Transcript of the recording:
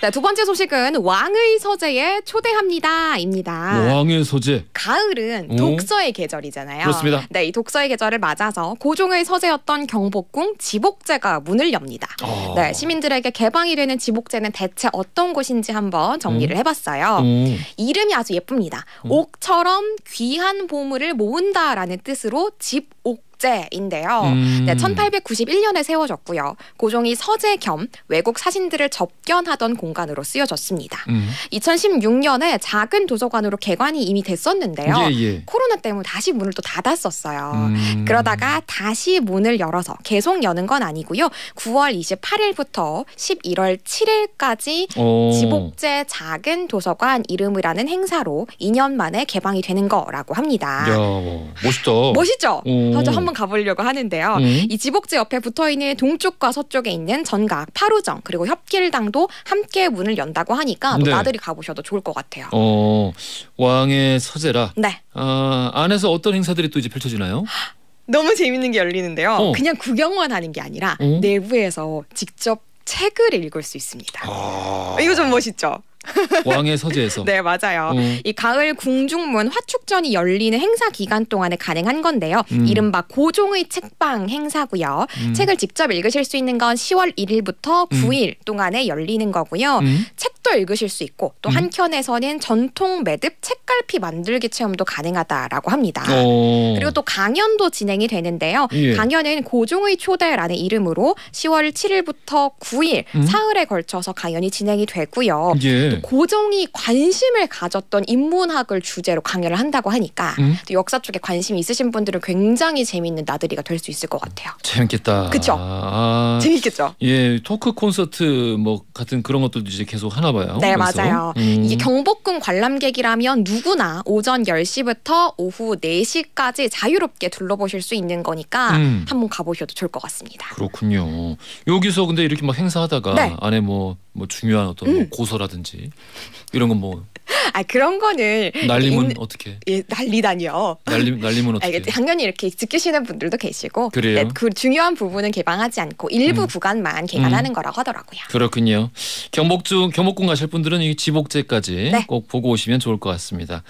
네, 두 번째 소식은 왕의 서재에 초대합니다입니다. 왕의 서재. 가을은 오. 어? 독서의 계절이잖아요. 그렇습니다. 네, 이 독서의 계절을 맞아서 고종의 서재였던 경복궁 지복제가 문을 엽니다. 아. 네, 시민들에게 개방이 되는 지복제는 대체 어떤 곳인지 한번 정리를 음. 해봤어요. 음. 이름이 아주 예쁩니다. 음. 옥처럼 귀한 보물을 모은다라는 뜻으로 집옥 국제인데요. 음. 네, 1891년에 세워졌고요. 고종이 서재 겸 외국 사신들을 접견하던 공간으로 쓰여졌습니다. 음. 2016년에 작은 도서관으로 개관이 이미 됐었는데요. 예, 예. 코로나 때문에 다시 문을 또 닫았었어요. 음. 그러다가 다시 문을 열어서 계속 여는 건 아니고요. 9월 28일부터 11월 7일까지 오. 지복제 작은 도서관 이름이라는 행사로 2년 만에 개방이 되는 거라고 합니다. 야, 멋있다. 멋있죠? 오. 한번 가보려고 하는데요. 음. 이 지복제 옆에 붙어 있는 동쪽과 서쪽에 있는 전각, 파루정 그리고 협길당도 함께 문을 연다고 하니까 네. 나들이 가보셔도 좋을 것 같아요. 어, 왕의 서재라. 네. 어, 안에서 어떤 행사들이 또 이제 펼쳐지나요? 너무 재밌는 게 열리는데요. 어. 그냥 구경만 하는 게 아니라 어? 내부에서 직접 책을 읽을 수 있습니다. 아... 이거 좀 멋있죠? 왕의 서재에서. 네 맞아요. 어. 이 가을 궁중문 화축전이 열리는 행사 기간 동안에 가능한 건데요. 음. 이른바 고종의 책방 행사고요. 음. 책을 직접 읽으실 수 있는 건 10월 1일부터 9일 음. 동안에 열리는 거고요. 음. 책 책별 읽으실 수 있고 또 음. 한켠에서는 전통 매듭 책갈피 만들기 체험도 가능하다라고 합니다. 오. 어. 그리고 또 강연도 진행이 되는데요. 예. 강연은 고종의 초대라는 이름으로 10월 7일부터 9일 음? 사흘에 걸쳐서 강연이 진행이 되고요. 예. 고종이 관심을 가졌던 인문학을 주제로 강연을 한다고 하니까 음? 또 역사 쪽에 관심이 있으신 분들은 굉장히 재미있는 나들이가 될 수 있을 것 같아요. 재밌겠다. 그렇죠. 아. 재밌겠죠. 예, 토크 콘서트 뭐 같은 그런 것들도 이제 계속 하나 봐 거예요. 네, 벌써? 맞아요. 음. 이 경복궁 관람객이라면 누구나 오전 10시부터 오후 4시까지 자유롭게 둘러보실 수 있는 거니까 음. 한번 가보셔도 좋을 것 같습니다. 그렇군요. 여기서 근데 이렇게 막 행사하다가 네. 안에 뭐, 뭐 중요한 어떤 뭐 음. 뭐 고서라든지 이런 건뭐 아 그런 거는 날리면 어떻게? 예, 난리다니요 날리 날리면 어떻게? 그러니까 당연히 이렇게 지키시는 분들도 계시고 그래요. 네, 그 중요한 부분은 개방하지 않고 일부 음. 구간만 개발하는 음. 거라고 하더라고요. 그렇군요. 경복중 경복궁 가실 분들은 이 지복제까지 네. 꼭 보고 오시면 좋을 것 같습니다.